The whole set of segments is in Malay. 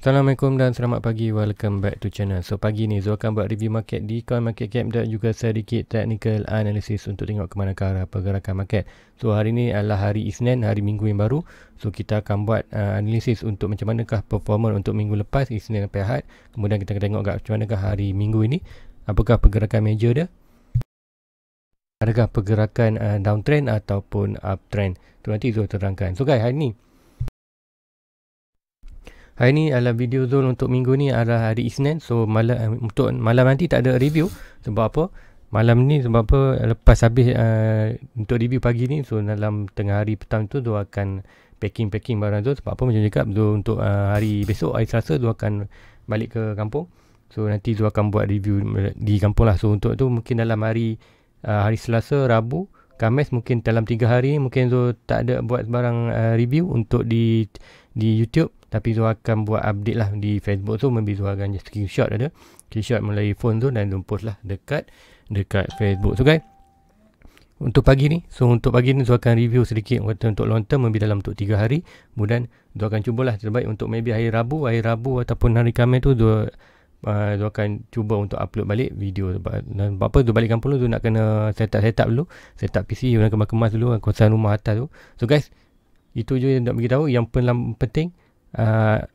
Assalamualaikum dan selamat pagi. Welcome back to channel. So pagi ni Zul akan buat review market di coin market cap dan juga sedikit technical analysis untuk tengok ke mana arah pergerakan market. So hari ni adalah hari Isnin, hari minggu yang baru. So kita akan buat uh, analisis untuk macam manakah performa untuk minggu lepas Isnin sampai Ahad. Kemudian kita akan tengok macam manakah hari minggu ini. Apakah pergerakan major dia? Adakah pergerakan uh, downtrend ataupun uptrend? Tu nanti Zul terangkan. So guys, hari ni Hari ni adalah video zone untuk minggu ni adalah hari Isnin. So malam eh, untuk malam nanti tak ada review sebab apa? Malam ni sebab apa lepas habis uh, untuk review pagi ni so dalam tengah hari petang tu dia akan packing-packing barang tu sebab apa macam cakap so untuk uh, hari besok hari Selasa dia akan balik ke kampung. So nanti dia akan buat review di kampung lah. So untuk tu mungkin dalam hari uh, hari Selasa, Rabu, Khamis mungkin dalam 3 hari mungkin tu tak ada buat barang uh, review untuk di di YouTube tapi tu akan buat update lah di Facebook tu maybe tu akan just screenshot ada screenshot melalui phone tu dan tu lah dekat dekat Facebook tu guys kan? untuk pagi ni so untuk pagi ni tu akan review sedikit kata untuk long term maybe dalam untuk 3 hari kemudian tu akan cubalah terbaik untuk maybe hari Rabu hari Rabu ataupun hari Khamis tu tu Uh, tu akan cuba untuk upload balik video dan apa tu balikkan kampung tu nak kena set up set up dulu set up PC nak kemas-kemas dulu kosan rumah atas tu so guys itu je yang nak tahu Yang penting uh,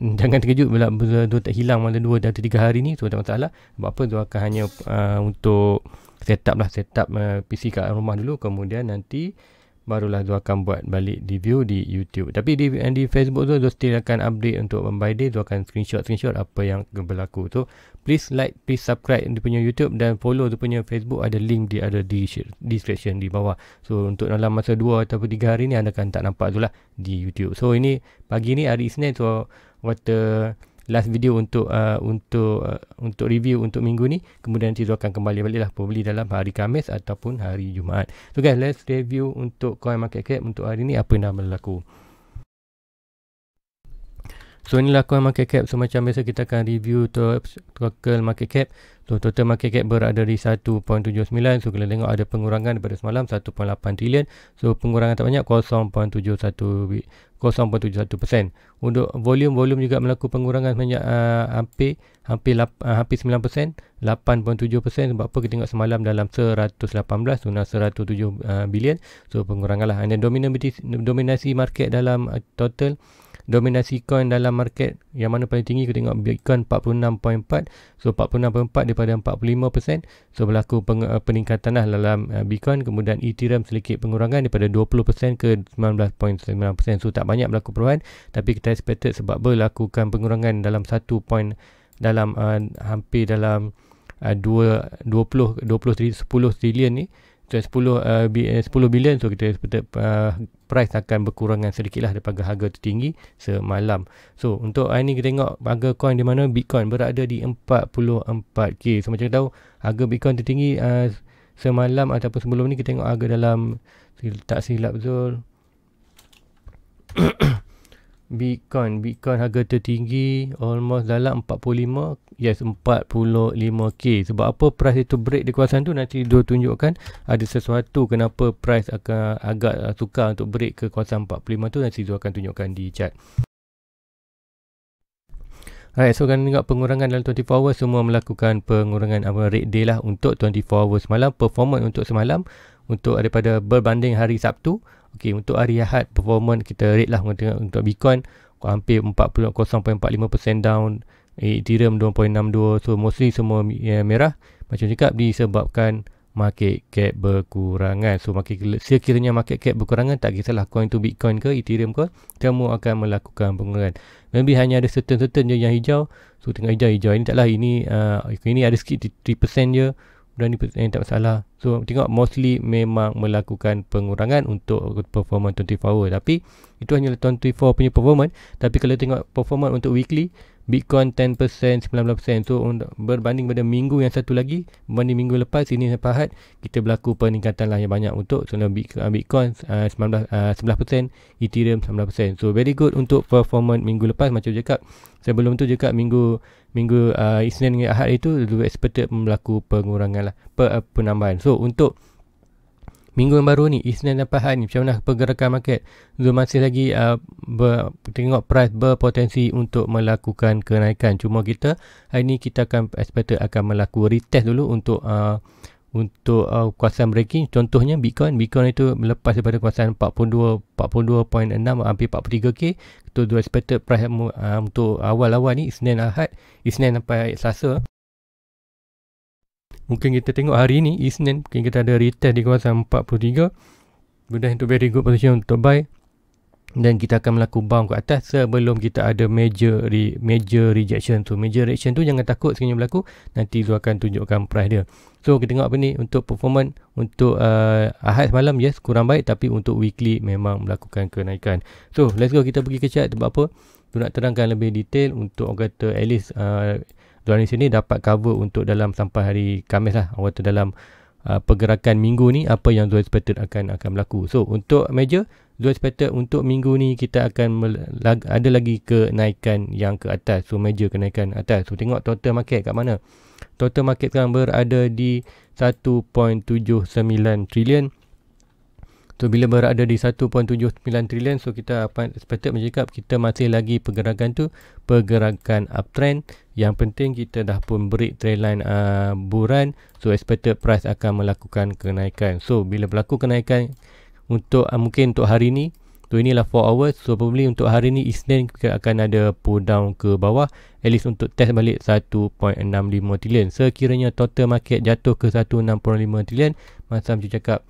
Jangan terkejut bila, bila dua tak hilang Mana dua dah tiga hari ni Itu tak masalah Sebab apa tu akan hanya uh, Untuk Set up lah Set up uh, PC kat rumah dulu Kemudian nanti barulah dia akan buat balik review di YouTube. Tapi di di Facebook tu dia still akan update untuk by day dia akan screenshot screenshot apa yang berlaku tu. Please like, please subscribe di punya YouTube dan follow dia punya Facebook ada link di ada di description di bawah. So untuk dalam masa 2 atau 3 hari ni anda akan tak nampak tu lah di YouTube. So ini pagi ni hari Isnin tu water last video untuk uh, untuk uh, untuk review untuk minggu ni kemudian nanti tu akan kembali baliklah pembeli dalam hari Kamis ataupun hari Jumaat. So guys, let's review untuk coin market cap untuk hari ni apa yang dah berlaku. So inilah coin market cap. So macam biasa kita akan review total market cap. So total market cap berada di 1.79. So kita tengok ada pengurangan daripada semalam 1.8 trilion. So pengurangan tak banyak 0.71 0.71%. Untuk volume-volume juga melakukan pengurangan banyak uh, hampir hampir uh, hampir 9%, 8.7% sebab apa kita tengok semalam dalam 118 guna 107 uh, bilion. So pengurangan lah. dan dominasi dominasi market dalam uh, total dominasi coin dalam market yang mana paling tinggi kita tengok Bitcoin 46.4 so 46.4 daripada 45% so berlaku peng, eh, peningkatan lah dalam eh, Bitcoin kemudian Ethereum sedikit pengurangan daripada 20% ke 19.9% so tak banyak berlaku perubahan tapi kita expected sebab berlakukan pengurangan dalam 1 point dalam uh, hampir dalam uh, 2, 20, 20 10 trillion ni 10 uh, 10 bilion so kita uh, price akan berkurangan sedikitlah daripada harga tertinggi semalam. So untuk hari ni kita tengok harga coin di mana Bitcoin berada di 44k. So macam kita tahu harga Bitcoin tertinggi uh, semalam ataupun sebelum ni kita tengok harga dalam tak silap Zul. Bitcoin, Bitcoin harga tertinggi almost dalam 45, yes 45k. Sebab apa price itu break di kawasan tu nanti dia tunjukkan ada sesuatu kenapa price akan agak tukar untuk break ke kawasan 45 tu nanti dia akan tunjukkan di chart. Alright, so kan tengok pengurangan dalam 24 hours semua melakukan pengurangan apa rate day lah untuk 24 hours malam performance untuk semalam untuk daripada berbanding hari Sabtu Okey, untuk hari Ahad performance kita rate lah tengok untuk Bitcoin hampir 40.45% down, Ethereum 2.62 so mostly semua ya, merah macam cakap disebabkan market cap berkurangan. So market sekiranya market cap berkurangan tak kisahlah coin tu Bitcoin ke Ethereum ke, kamu akan melakukan pengurangan. Maybe hanya ada certain-certain je yang hijau. So tengah hijau-hijau ini taklah ini uh, ini ada sikit 3% je berani pertandingan tak masalah. So tengok mostly memang melakukan pengurangan untuk performance 24 hour tapi itu hanyalah 24 punya performance tapi kalau tengok performance untuk weekly Bitcoin 10%, 19%. So berbanding pada minggu yang satu lagi, berbanding minggu lepas ini saya hat, kita berlaku peningkatan lah yang banyak untuk so, uh, Bitcoin uh, 19%, uh, 11%, Ethereum 19%. So very good untuk performance minggu lepas macam cakap. Sebelum tu cakap minggu minggu uh, Isnin dengan Ahad itu lebih expected berlaku pengurangan lah, per, uh, penambahan. So untuk minggu yang baru ni Isnin dan Pahad ni macam mana pergerakan market Zul masih lagi uh, ber, tengok price berpotensi untuk melakukan kenaikan cuma kita hari ni kita akan expected akan melakukan retest dulu untuk uh, untuk uh, kuasaan breaking contohnya Bitcoin Bitcoin itu melepas daripada kuasaan 42 42.6 hampir 43k itu dua expected price uh, untuk awal-awal ni Isnin Ahad Isnin sampai Selasa Mungkin kita tengok hari ini Isnin Mungkin kita ada retest di kawasan 43 Kemudian itu very good position untuk buy Dan kita akan melakukan bounce ke atas Sebelum kita ada major re, major rejection tu Major rejection tu jangan takut sekiranya berlaku Nanti Zul akan tunjukkan price dia So kita tengok apa ni Untuk performance Untuk uh, ahad semalam yes kurang baik Tapi untuk weekly memang melakukan kenaikan So let's go kita pergi ke chart Sebab apa Zul nak terangkan lebih detail Untuk orang kata at least uh, dolar Malaysia sini dapat cover untuk dalam sampai hari Khamis lah atau dalam uh, pergerakan minggu ni apa yang dolar expected akan akan berlaku. So untuk major dolar expected untuk minggu ni kita akan ada lagi kenaikan yang ke atas. So major kenaikan atas. So tengok total market kat mana. Total market sekarang berada di 1.79 trilion. So bila berada di 1.79 trilion so kita apa expected menjekap kita masih lagi pergerakan tu pergerakan uptrend yang penting kita dah pun break trendline uh, buran So expected price akan melakukan kenaikan So bila berlaku kenaikan untuk uh, Mungkin untuk hari ni So inilah 4 hours So probably untuk hari ni Isnin kita akan ada pull down ke bawah At least untuk test balik 1.65 trillion Sekiranya total market jatuh ke 1.65 trillion Macam saya cakap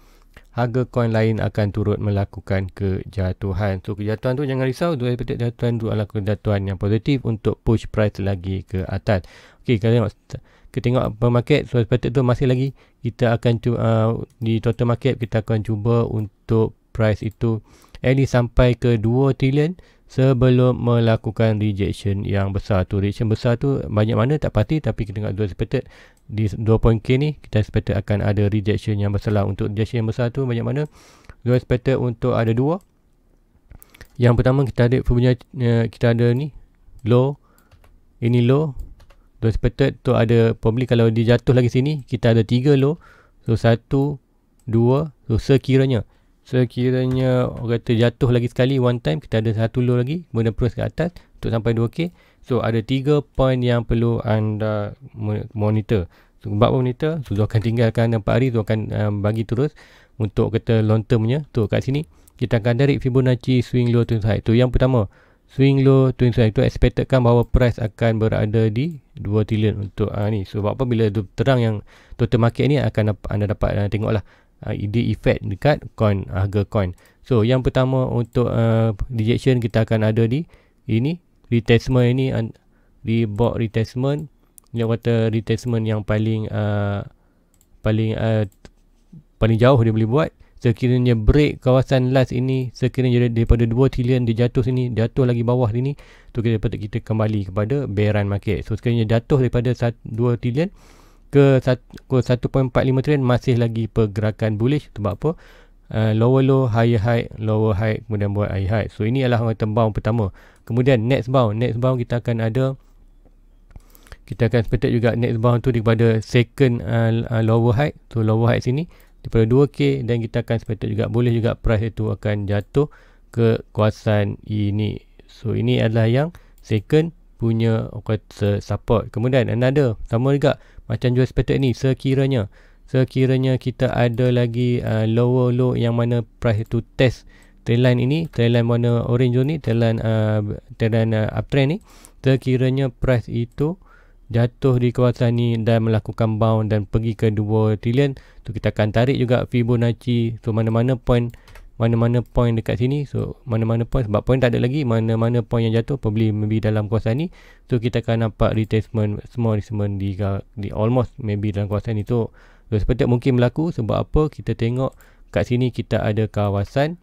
harga coin lain akan turut melakukan kejatuhan. So kejatuhan tu jangan risau, dua petik kejatuhan tu adalah kejatuhan yang positif untuk push price lagi ke atas. Okey, kalau tengok kita tengok per market so petik tu masih lagi kita akan cuba uh, di total market kita akan cuba untuk price itu at least sampai ke 2 trillion sebelum melakukan rejection yang besar tu rejection besar tu banyak mana tak pasti tapi kita tengok dua expected di 2.k ni kita expected akan ada rejection yang besar lah untuk rejection yang besar tu banyak mana dua expected untuk ada dua yang pertama kita ada punya eh, kita ada ni low ini low dua expected tu ada probably kalau dia jatuh lagi sini kita ada tiga low so satu dua so sekiranya sekiranya orang kata jatuh lagi sekali one time kita ada satu low lagi kemudian terus ke atas untuk sampai 2k so ada 3 point yang perlu anda monitor so, sebab monitor so akan tinggalkan 4 hari tu akan um, bagi terus untuk kata long termnya tu so, kat sini kita akan tarik Fibonacci swing low to high tu yang pertama swing low to high tu expectedkan bahawa price akan berada di 2 trillion untuk uh, ni so, sebab apa bila terang yang total market ni akan anda dapat uh, tengok lah uh, ah, the effect dekat coin harga coin. So yang pertama untuk uh, rejection kita akan ada di ini retestment ini di bot retestment Yang kata retestment yang paling uh, paling uh, paling jauh dia boleh buat sekiranya break kawasan last ini sekiranya daripada 2 trillion dia jatuh sini jatuh lagi bawah sini tu kita dapat kita kembali kepada bearish market so sekiranya jatuh daripada 1, 2 trilion ke 1.45 trend masih lagi pergerakan bullish sebab apa? Uh, lower low, higher high, lower high kemudian buat high high. So ini adalah bound pertama. Kemudian next bound, next bound kita akan ada kita akan expected juga next bound tu daripada second uh, uh, lower high. So lower high sini daripada 2k dan kita akan expected juga boleh juga price itu akan jatuh ke kawasan ini. So ini adalah yang second punya kata support. Kemudian another sama juga macam jual spatter ni sekiranya sekiranya kita ada lagi uh, lower low yang mana price itu test trendline ini trendline warna orange ni trendline uh, trendline uh, uptrend ni sekiranya price itu jatuh di kawasan ni dan melakukan bound dan pergi ke 2 trillion tu kita akan tarik juga Fibonacci so mana-mana point mana-mana point dekat sini so mana-mana point sebab point tak ada lagi mana-mana point yang jatuh probably maybe dalam kawasan ni so kita akan nampak retracement small retracement di, di almost maybe dalam kawasan ni so, so seperti mungkin berlaku sebab apa kita tengok kat sini kita ada kawasan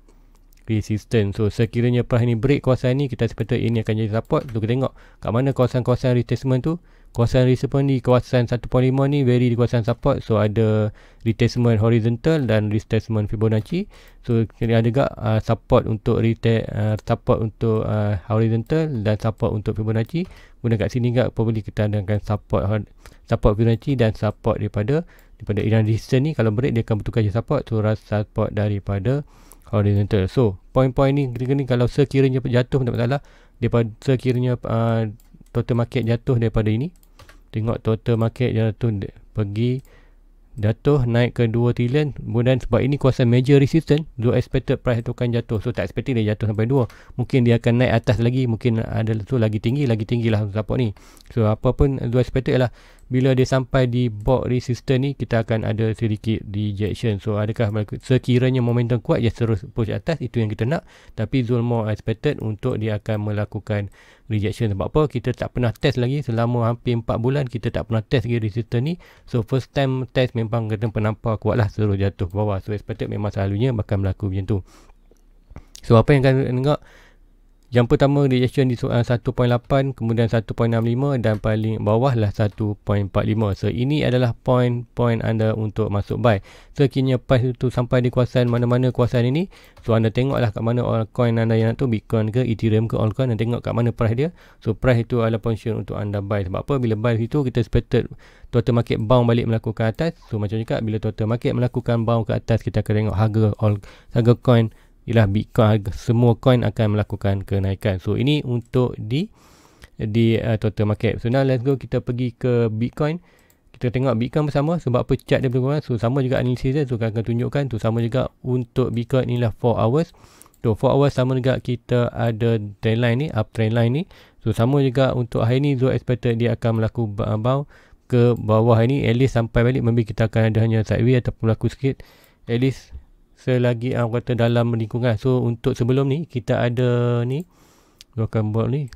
resistance so sekiranya price ni break kawasan ni kita sepatutnya ini akan jadi support so kita tengok kat mana kawasan-kawasan retracement tu kawasan resistance pun di kawasan 1.5 ni vary di kawasan support so ada retracement horizontal dan retracement Fibonacci so kena ada juga uh, support untuk retest, uh, support untuk uh, horizontal dan support untuk Fibonacci guna kat sini juga boleh kita ada tandakan support support Fibonacci dan support daripada daripada iran resistance ni kalau break dia akan bertukar je support tu so, support daripada horizontal so point-point ni kena ni kalau sekiranya jatuh tak masalah daripada sekiranya uh, total market jatuh daripada ini tengok total market jatuh pergi jatuh naik ke 2 trillion kemudian sebab ini kuasa major resistance so expected price token jatuh so tak expected dia jatuh sampai 2 mungkin dia akan naik atas lagi mungkin ada tu lagi tinggi lagi tinggi lah support ni so apa pun so expected lah bila dia sampai di box resistance ni kita akan ada sedikit rejection so adakah sekiranya momentum kuat dia terus push atas itu yang kita nak tapi Zulmo expected untuk dia akan melakukan rejection sebab apa kita tak pernah test lagi selama hampir 4 bulan kita tak pernah test lagi resistor ni so first time test memang kena penampar kuat lah terus jatuh ke bawah so expected memang selalunya akan berlaku macam tu so apa yang kalian tengok yang pertama reaction di soalan 1.8 kemudian 1.65 dan paling bawah lah 1.45. So ini adalah point-point anda untuk masuk buy. So kini lepas itu sampai di kuasaan mana-mana kuasaan ini. So anda tengoklah kat mana coin anda yang nak tu Bitcoin ke Ethereum ke altcoin dan tengok kat mana price dia. So price itu adalah position untuk anda buy. Sebab apa bila buy itu kita expected total market bound balik melakukan atas. So macam juga bila total market melakukan bound ke atas kita akan tengok harga all harga coin ialah Bitcoin semua coin akan melakukan kenaikan. So ini untuk di di uh, total market. So now let's go kita pergi ke Bitcoin. Kita tengok Bitcoin bersama sebab apa chart dia berkembang. So sama juga analisis dia. So kita akan tunjukkan tu sama juga untuk Bitcoin lah 4 hours. So 4 hours sama juga kita ada trend line ni, Up trend line ni. So sama juga untuk hari ni zoe expected dia akan melaku bau ke bawah ini at least sampai balik maybe kita akan ada hanya sideways ataupun laku sikit at least selagi orang kata dalam lingkungan. So untuk sebelum ni kita ada ni gua akan buat ni.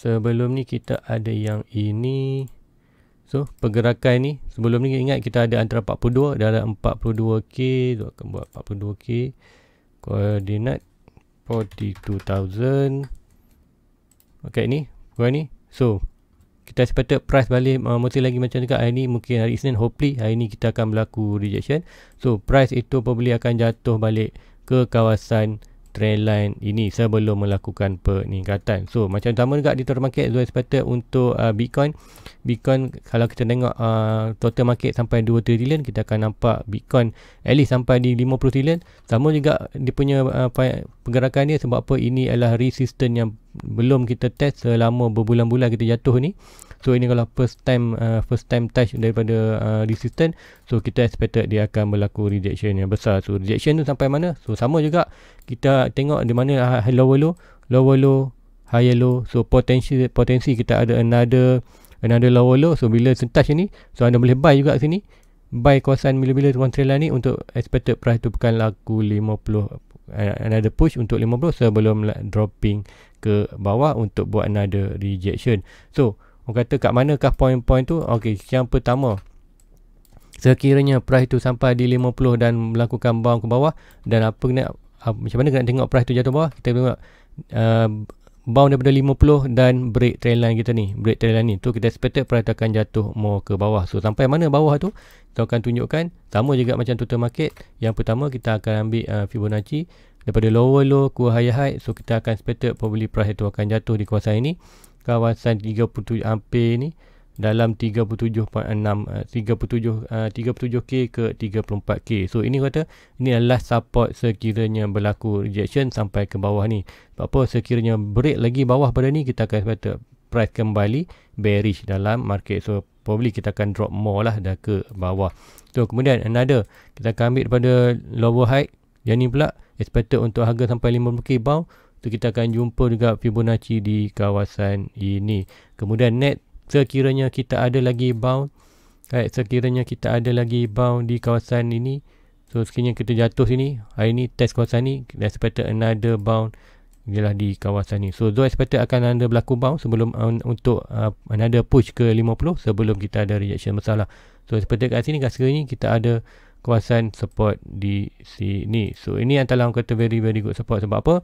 Sebelum ni kita ada yang ini. So pergerakan ni sebelum ni ingat kita ada antara 42 dalam 42k gua akan buat 42k koordinat 42000. Okey ni, gua ni. So kita expect price balik uh, mungkin lagi macam dekat hari ni mungkin hari Isnin hopefully hari ni kita akan berlaku rejection so price itu probably akan jatuh balik ke kawasan trendline ini sebelum melakukan peningkatan so macam sama juga di total market Zoe expected untuk uh, Bitcoin Bitcoin kalau kita tengok uh, total market sampai 2 trillion kita akan nampak Bitcoin at least sampai di 50 trillion sama juga dia punya uh, pergerakan dia sebab apa ini adalah resistance yang belum kita test selama eh, berbulan-bulan kita jatuh ni so ini kalau first time uh, first time touch daripada uh, resistant so kita expected dia akan berlaku rejection yang besar so rejection tu sampai mana so sama juga kita tengok di mana uh, lower low lower low higher low so potensi potensi kita ada another another lower low so bila touch ni so anda boleh buy juga sini buy kawasan bila-bila 1 trillion ni untuk expected price tu bukan laku another push untuk 50 sebelum dropping ke bawah untuk buat another rejection. So, orang kata kat manakah point-point tu? Okey, yang pertama sekiranya price tu sampai di 50 dan melakukan bounce ke bawah dan apa nak ah, macam mana nak tengok price tu jatuh bawah? Kita tengok uh, bound daripada 50 dan break trend line kita ni break trend line ni tu kita expected price akan jatuh more ke bawah so sampai mana bawah tu kita akan tunjukkan sama juga macam total market yang pertama kita akan ambil uh, Fibonacci daripada lower low ke high high so kita akan expected probably price itu akan jatuh di kawasan ini kawasan 37 ampere ni dalam 37.6 uh, 37 uh, 37k ke 34k. So ini kata ini adalah support sekiranya berlaku rejection sampai ke bawah ni. Sebab apa sekiranya break lagi bawah pada ni kita akan kata price kembali bearish dalam market. So probably kita akan drop more lah dah ke bawah. So kemudian another kita akan ambil daripada lower high yang ni pula expected untuk harga sampai 50k bound. So kita akan jumpa juga Fibonacci di kawasan ini. Kemudian net sekiranya kita ada lagi bound right, sekiranya kita ada lagi bound di kawasan ini so sekiranya kita jatuh sini hari ini test kawasan ni that's better another bound ialah di kawasan ni so though expected akan ada berlaku bound sebelum uh, untuk uh, another push ke 50 sebelum kita ada rejection masalah, so expected kat sini kat sekarang kita ada kawasan support di sini so ini antara orang kata very very good support sebab apa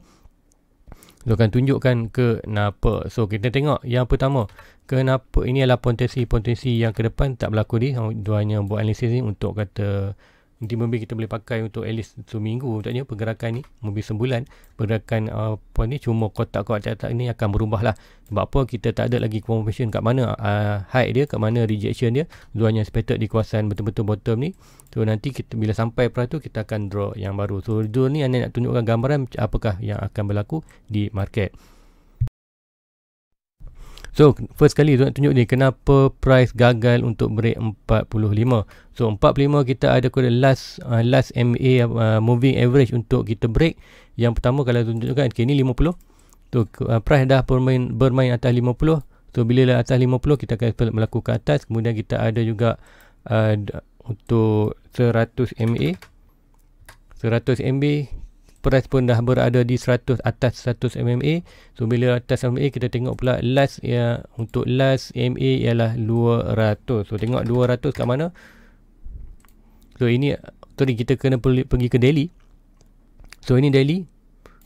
dia akan tunjukkan kenapa. So kita tengok yang pertama. Kenapa ini adalah potensi-potensi yang ke depan tak berlaku ni. Dia hanya buat analisis ni untuk kata Nanti mobil kita boleh pakai untuk at least seminggu sebabnya pergerakan ni mobil sebulan pergerakan uh, apa ni cuma kotak-kotak catatan ni akan berubah lah sebab apa kita tak ada lagi confirmation kat mana uh, height dia kat mana rejection dia luarnya spatter di kawasan betul-betul bottom ni so nanti kita bila sampai pada tu kita akan draw yang baru so zone ni anda nak tunjukkan gambaran apakah yang akan berlaku di market So first kali tu tunjuk ni kenapa price gagal untuk break 45. So 45 kita ada kode last uh, last MA uh, moving average untuk kita break. Yang pertama kalau tunjukkan okay, ni 50. So uh, price dah bermain bermain atas 50. So bila dah atas 50 kita akan melakukan ke atas. Kemudian kita ada juga uh, untuk 100 MA. 100 MB price pun dah berada di 100 atas 100 MMA. So bila atas MMA kita tengok pula last ya untuk last MA ialah 200. So tengok 200 kat mana. So ini tadi kita kena pergi ke daily. So ini daily.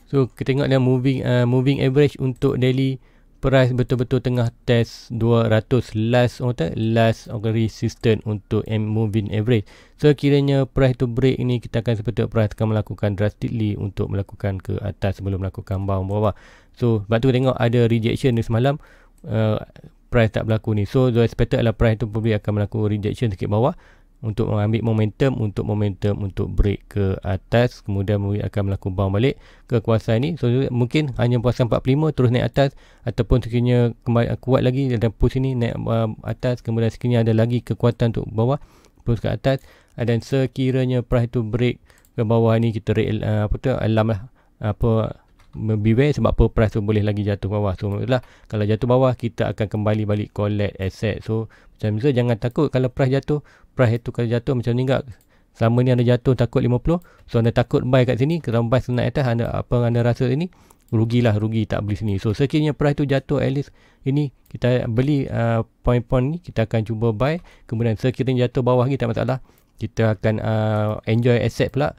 So kita tengok dia moving uh, moving average untuk daily price betul-betul tengah test 200 last orang kata last okay, resistance untuk moving average so kiranya price tu break ni kita akan sepatutnya price akan melakukan drastically untuk melakukan ke atas sebelum melakukan bawah bawah so sebab tu tengok ada rejection ni semalam uh, price tak berlaku ni so the expected adalah price tu probably akan melakukan rejection sikit bawah untuk mengambil momentum untuk momentum untuk break ke atas kemudian mungkin akan melakukan bound balik ke kuasa ini so mungkin hanya kuasa 45 terus naik atas ataupun sekiranya kembali kuat lagi ada push ini naik uh, atas kemudian sekiranya ada lagi kekuatan untuk bawah push ke atas dan sekiranya price itu break ke bawah ini kita rate, uh, apa tu alam lah apa beware sebab apa price tu boleh lagi jatuh bawah so lah kalau jatuh bawah kita akan kembali balik collect asset so macam tu jangan takut kalau price jatuh price itu kalau jatuh macam ni enggak selama ni anda jatuh takut 50 so anda takut buy kat sini kalau buy senang atas anda apa anda rasa ini rugi lah rugi tak beli sini so sekiranya price tu jatuh at least ini kita beli uh, point-point uh, ni kita akan cuba buy kemudian sekiranya jatuh bawah lagi tak masalah kita akan uh, enjoy asset pula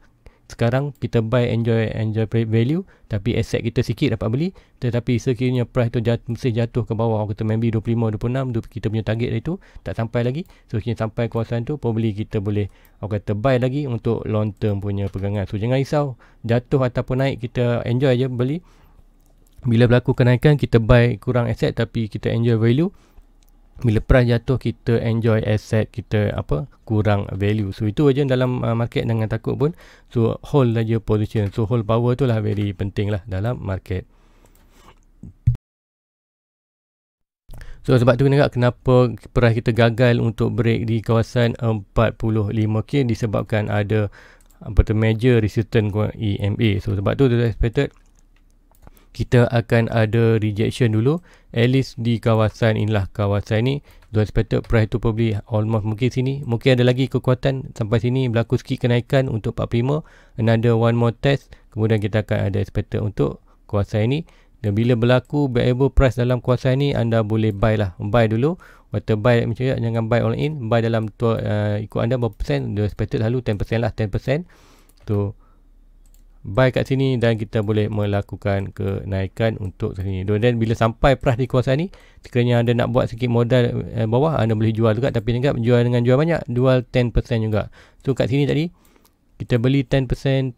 sekarang kita buy enjoy enjoy value tapi aset kita sikit dapat beli tetapi sekiranya price tu jatuh, mesti jatuh ke bawah kita maybe 25 26 kita punya target dia tu tak sampai lagi so kita sampai kawasan tu probably kita boleh orang kata buy lagi untuk long term punya pegangan so jangan risau jatuh ataupun naik kita enjoy je beli bila berlaku kenaikan kita buy kurang aset tapi kita enjoy value bila price jatuh kita enjoy asset kita apa kurang value so itu aja dalam uh, market jangan takut pun so hold saja position so hold power lah very penting lah dalam market So sebab tu kenapa kenapa price kita gagal untuk break di kawasan 45k disebabkan ada apa tu major resistance EMA. So sebab tu the expected kita akan ada rejection dulu at least di kawasan inilah kawasan ni dua sepatut price tu probably almost mungkin sini mungkin ada lagi kekuatan sampai sini berlaku sikit kenaikan untuk 45 another one more test kemudian kita akan ada expected untuk kuasa ini dan bila berlaku variable price dalam kuasa ini anda boleh buy lah buy dulu water buy macam tu jangan buy all in buy dalam tu, uh, ikut anda berapa persen dua sepatut lalu 10% lah 10% tu so, buy kat sini dan kita boleh melakukan kenaikan untuk sini. Kemudian bila sampai price di kawasan ni, sekiranya anda nak buat sikit modal eh, bawah, anda boleh jual juga tapi ingat kan, jual dengan jual banyak, jual 10% juga. So kat sini tadi kita beli 10%, 10%,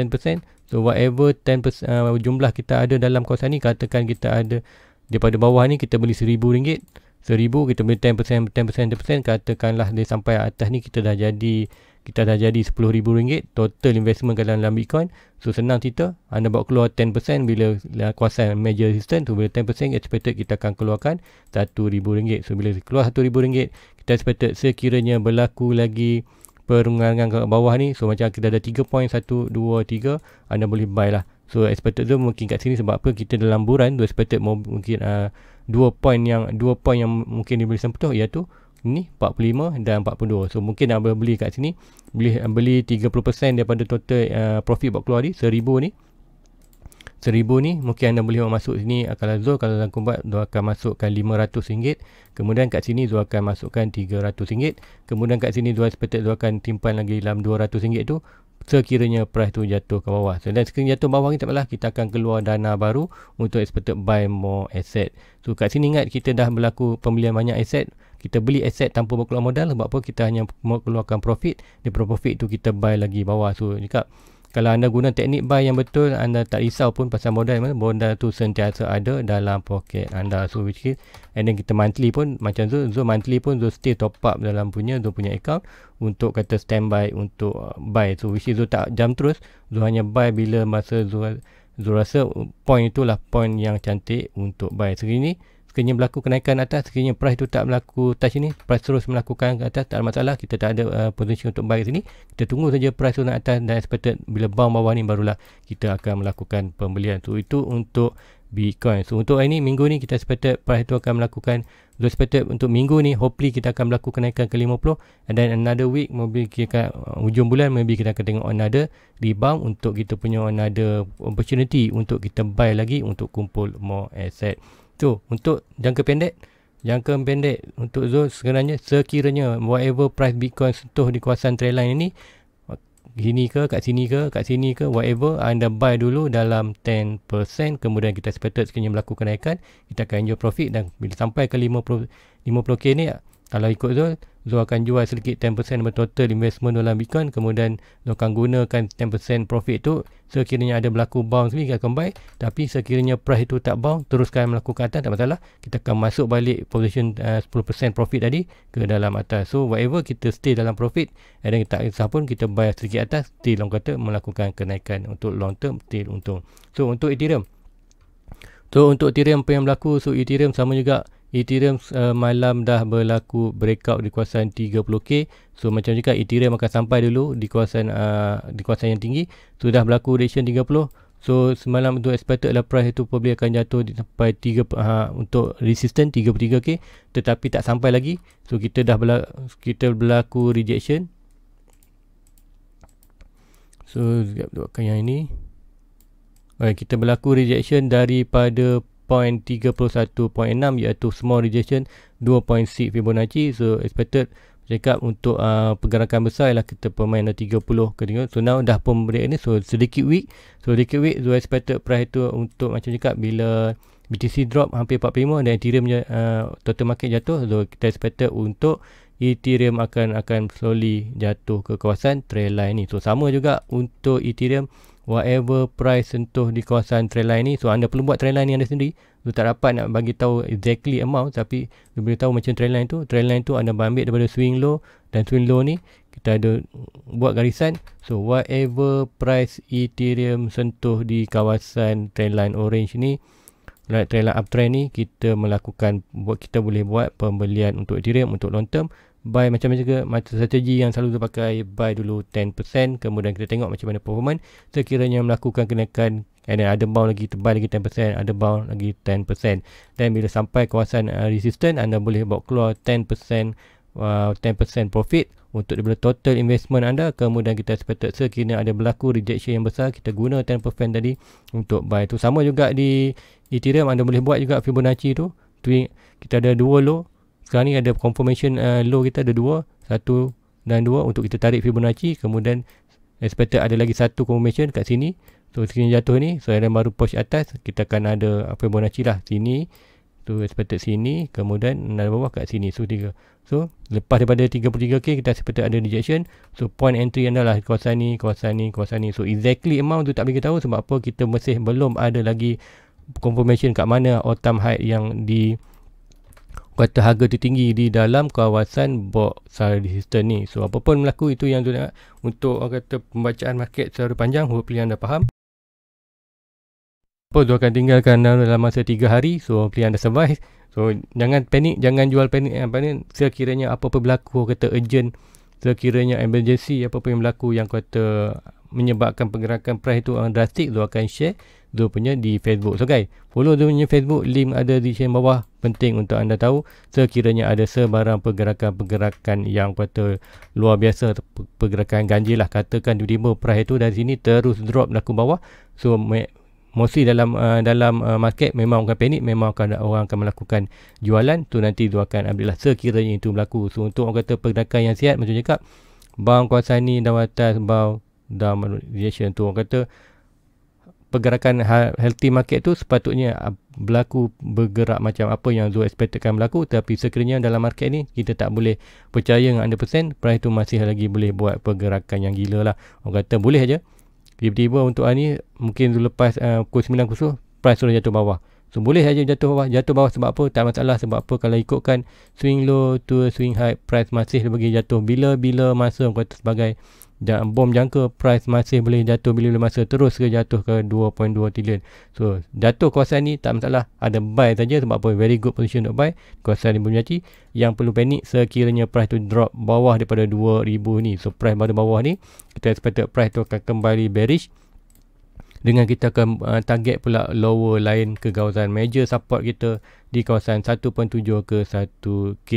10%. So whatever 10% uh, jumlah kita ada dalam kawasan ni, katakan kita ada daripada bawah ni kita beli rm ringgit, RM1000 kita beli 10%, 10%, 10%, 10%. Katakanlah dia sampai atas ni kita dah jadi kita dah jadi RM10,000 total investment ke dalam Bitcoin. So senang cerita, anda bawa keluar 10% bila kuasa major resistance tu bila 10% expected kita akan keluarkan RM1,000. So bila keluar RM1,000, kita expected sekiranya berlaku lagi perungangan ke bawah ni. So macam kita ada 3.1, 2, 3, anda boleh buy lah. So expected tu mungkin kat sini sebab apa kita dalam buran, expected mungkin uh, dua point yang dua point yang mungkin dia boleh sempat iaitu ni 45 dan 42. So mungkin abang beli kat sini beli beli 30% daripada total uh, profit buat keluar ni 1000 ni. 1000 ni mungkin anda boleh masuk sini kalau Zul kalau langkung buat Zul akan masukkan RM500 kemudian kat sini Zul akan masukkan RM300 kemudian kat sini Zul sepatut Zul akan timpan lagi dalam RM200 tu sekiranya price tu jatuh ke bawah. So, dan sekiranya jatuh bawah ni tak apalah kita akan keluar dana baru untuk expected buy more asset. So kat sini ingat kita dah berlaku pembelian banyak aset. Kita beli aset tanpa berkeluar modal sebab apa kita hanya keluarkan profit. Di profit tu kita buy lagi bawah. So cakap kalau anda guna teknik buy yang betul anda tak risau pun pasal modal modal tu sentiasa ada dalam poket anda so which is and then kita monthly pun macam tu so monthly pun Zul still top up dalam punya Zul punya account untuk kata standby untuk uh, buy so which is Zul tak jam terus Zul hanya buy bila masa Zul Zul rasa point itulah point yang cantik untuk buy sekarang so, ni sekiranya berlaku kenaikan atas sekiranya price itu tak berlaku touch ini price terus melakukan ke atas tak ada masalah kita tak ada uh, potensi untuk buy sini kita tunggu saja price tu naik atas dan expected bila bound bawah ni barulah kita akan melakukan pembelian tu so, itu untuk Bitcoin. So untuk hari ni minggu ni kita expected price tu akan melakukan untuk expected untuk minggu ni hopefully kita akan berlaku kenaikan ke 50 and then another week mungkin kita akan uh, hujung bulan maybe kita akan tengok another rebound untuk kita punya another opportunity untuk kita buy lagi untuk kumpul more asset. Tu untuk jangka pendek Jangka pendek untuk Zul sebenarnya sekiranya whatever price Bitcoin sentuh di kawasan trend line ini Sini ke, kat sini ke, kat sini ke, whatever Anda buy dulu dalam 10% Kemudian kita expected sekiranya berlaku kenaikan Kita akan enjoy profit dan bila sampai ke 50, 50k ni Kalau ikut Zul, lo akan jual sedikit 10% daripada total investment dalam Bitcoin kemudian lo akan gunakan 10% profit tu sekiranya ada berlaku bounce ni akan buy tapi sekiranya price itu tak bounce teruskan melakukan atas tak masalah kita akan masuk balik position eh, uh, 10% profit tadi ke dalam atas so whatever kita stay dalam profit and then tak kisah pun kita buy sedikit atas stay long kata melakukan kenaikan untuk long term stay untung so untuk Ethereum So untuk Ethereum apa yang berlaku So Ethereum sama juga Ethereum uh, malam dah berlaku breakout di kawasan 30k. So macam juga Ethereum akan sampai dulu di kawasan uh, di kawasan yang tinggi. So dah berlaku reaction 30. So semalam tu expected lah price itu probably akan jatuh di sampai 3 uh, ha, untuk resistance 33k tetapi tak sampai lagi. So kita dah berlaku, kita berlaku rejection. So sekejap dua kan yang ini. Okay, kita berlaku rejection daripada 0.31.6 iaitu small rejection 2.6 Fibonacci so expected cakap untuk uh, pergerakan besar ialah kita pemain 30 ke tengok so now dah pun break ni so sedikit weak so sedikit weak so expected price tu untuk macam cakap bila BTC drop hampir 45 dan Ethereum uh, total market jatuh so kita expected untuk Ethereum akan akan slowly jatuh ke kawasan trail line ni so sama juga untuk Ethereum whatever price sentuh di kawasan trend line ni so anda perlu buat trend line ni anda sendiri so tak dapat nak bagi tahu exactly amount tapi dia boleh tahu macam trend line tu trend line tu anda ambil daripada swing low dan swing low ni kita ada buat garisan so whatever price ethereum sentuh di kawasan trend line orange ni right, trend line uptrend ni kita melakukan buat kita boleh buat pembelian untuk ethereum untuk long term buy macam mana juga strategi yang selalu kita pakai buy dulu 10% kemudian kita tengok macam mana performance sekiranya melakukan kenaikan and then ada bound lagi tebal lagi 10% ada bound lagi 10% Dan bila sampai kawasan uh, resistance anda boleh buat keluar 10% uh, 10% profit untuk daripada total investment anda kemudian kita expected sekiranya ada berlaku rejection yang besar kita guna 10% tadi untuk buy tu sama juga di Ethereum anda boleh buat juga Fibonacci tu kita ada dua low sekarang ni ada confirmation uh, low kita ada dua satu dan dua untuk kita tarik Fibonacci kemudian expected ada lagi satu confirmation kat sini so sini jatuh ni so yang baru push atas kita akan ada Fibonacci lah sini so expected sini kemudian dan bawah kat sini so tiga so lepas daripada 33k kita expected ada rejection so point entry anda lah kawasan ni kawasan ni kawasan ni so exactly amount tu tak boleh tahu sebab apa kita masih belum ada lagi confirmation kat mana autumn height yang di kata harga tertinggi di dalam kawasan box secara resistor ni. So apa pun berlaku itu yang tu nak untuk orang kata pembacaan market secara panjang hopefully anda faham. Apa tu akan tinggalkan dalam masa 3 hari. So hopefully anda survive. So jangan panik, jangan jual panik yang eh, panik. Sekiranya apa-apa berlaku kata urgent, sekiranya emergency apa pun yang berlaku yang kata menyebabkan pergerakan price tu uh, drastik tu akan share dia punya di Facebook so guys follow dia punya Facebook link ada di sini bawah penting untuk anda tahu sekiranya ada sebarang pergerakan-pergerakan yang kata luar biasa pergerakan ganjil lah katakan tiba-tiba price tu dari sini terus drop laku bawah so mostly dalam uh, dalam uh, market memang akan panik memang akan orang akan melakukan jualan tu nanti dia akan ambil lah sekiranya itu berlaku so untuk orang kata pergerakan yang sihat macam cakap bang kuasa ni dawatan bang dumb reaction tu orang kata pergerakan healthy market tu sepatutnya ah, berlaku bergerak macam apa yang Zul expectedkan berlaku tapi sekiranya dalam market ni kita tak boleh percaya dengan 100% price tu masih lagi boleh buat pergerakan yang gila lah orang kata boleh aje tiba-tiba untuk hari ni mungkin Zul lepas uh, pukul 9.00 price sudah jatuh bawah so boleh aje jatuh bawah jatuh bawah sebab apa tak masalah sebab apa kalau ikutkan swing low to swing high price masih lagi jatuh bila-bila masa orang kata sebagai dan bom jangka price masih boleh jatuh bila-bila masa terus ke jatuh ke 2.2 trilion. so jatuh kuasa ni tak masalah ada buy saja sebab apa very good position untuk buy kuasa ni bunyi yang perlu panik sekiranya price tu drop bawah daripada 2000 ni so price pada bawah ni kita expected price tu akan kembali bearish dengan kita akan uh, target pula lower line ke kawasan major support kita di kawasan 1.7 ke 1k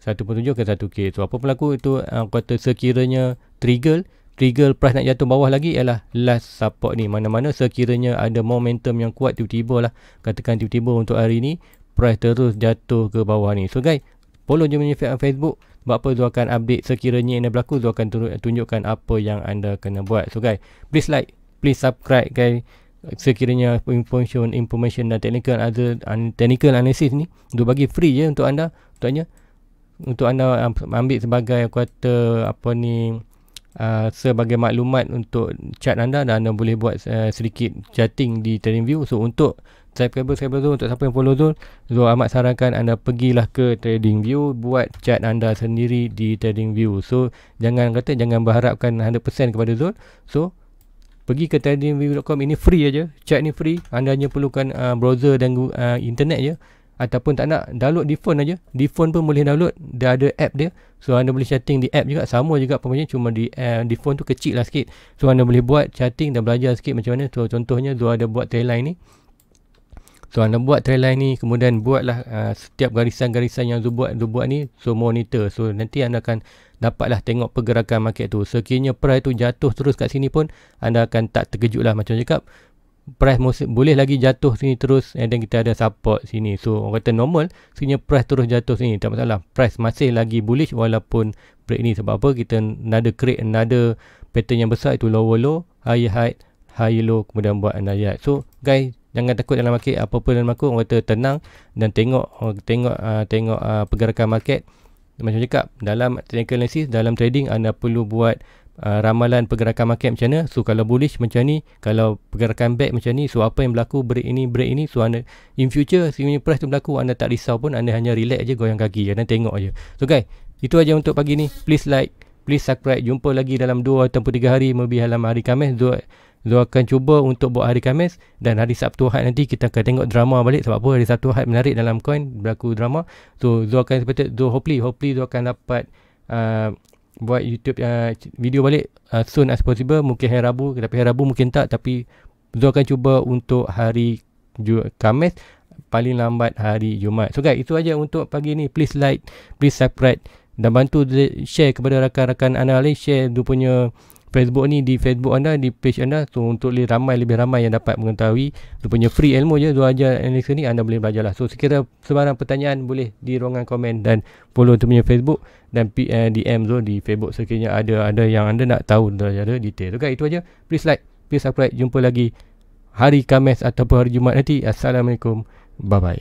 satu pun 1.7 ke satu k So apa berlaku itu uh, kata sekiranya trigger trigger price nak jatuh bawah lagi ialah last support ni. Mana-mana sekiranya ada momentum yang kuat tiba-tiba lah. Katakan tiba-tiba untuk hari ni price terus jatuh ke bawah ni. So guys, follow je punya Facebook. Sebab apa tu akan update sekiranya ini berlaku tu akan tunjukkan apa yang anda kena buat. So guys, please like, please subscribe guys. Sekiranya information, information dan technical, other, technical analysis ni. tu bagi free je untuk anda. Untuknya, untuk anda ambil sebagai kuarter apa ni uh, sebagai maklumat untuk chat anda dan anda boleh buat uh, sedikit chatting di Trading View. So untuk subscriber subscriber Zul, untuk siapa yang follow tu, Zul amat sarankan anda pergilah ke Trading View buat chat anda sendiri di Trading View. So jangan kata jangan berharapkan 100% kepada Zul. So pergi ke tradingview.com ini free aja. Chat ni free. Anda hanya perlukan uh, browser dan uh, internet je ataupun tak nak download di phone aja. Di phone pun boleh download, dia ada app dia. So anda boleh chatting di app juga sama juga pemain cuma di uh, di phone tu kecil lah sikit. So anda boleh buat chatting dan belajar sikit macam mana. So contohnya dua ada buat trail line ni. So anda buat trail line ni kemudian buatlah uh, setiap garisan-garisan yang Zu buat, Zu buat ni so monitor. So nanti anda akan dapatlah tengok pergerakan market tu. Sekiranya price tu jatuh terus kat sini pun anda akan tak terkejutlah macam cakap price mus- boleh lagi jatuh sini terus and then kita ada support sini. So orang kata normal sini price terus jatuh sini tak masalah. Price masih lagi bullish walaupun break ni sebab apa kita another create another pattern yang besar itu lower low, high high, high low kemudian buat another So guys jangan takut dalam market apa-apa dalam market orang kata tenang dan tengok tengok uh, tengok uh, pergerakan market macam cakap dalam technical analysis dalam trading anda perlu buat Ah, ramalan pergerakan market macam mana so kalau bullish macam ni kalau pergerakan back macam ni so apa yang berlaku break ini break ini so anda in future sebenarnya price tu berlaku anda tak risau pun anda hanya relax aje goyang kaki anda tengok aje so guys itu aja untuk pagi ni please like please subscribe jumpa lagi dalam 2 atau 3 hari maybe dalam hari Khamis Zul, Zul akan cuba untuk buat hari Khamis dan hari Sabtu Ahad nanti kita akan tengok drama balik sebab apa hari Sabtu Ahad menarik dalam coin berlaku drama so Zul akan seperti Zul hopefully hopefully Zul akan dapat uh, buat YouTube uh, video balik uh, soon as possible mungkin hari Rabu tapi hari Rabu mungkin tak tapi Zul akan cuba untuk hari Kamis paling lambat hari Jumaat. So guys, itu aja untuk pagi ni. Please like, please subscribe dan bantu share kepada rakan-rakan anda lain, share dia punya Facebook ni di Facebook anda di page anda so untuk lebih ramai lebih ramai yang dapat mengetahui rupanya free ilmu je dua ajar analisa ni anda boleh belajar lah so sekira sebarang pertanyaan boleh di ruangan komen dan follow tu punya Facebook dan PM, eh, DM tu di Facebook sekiranya ada ada yang anda nak tahu secara detail okay, itu aja please like please subscribe jumpa lagi hari Khamis ataupun hari Jumaat nanti Assalamualaikum bye bye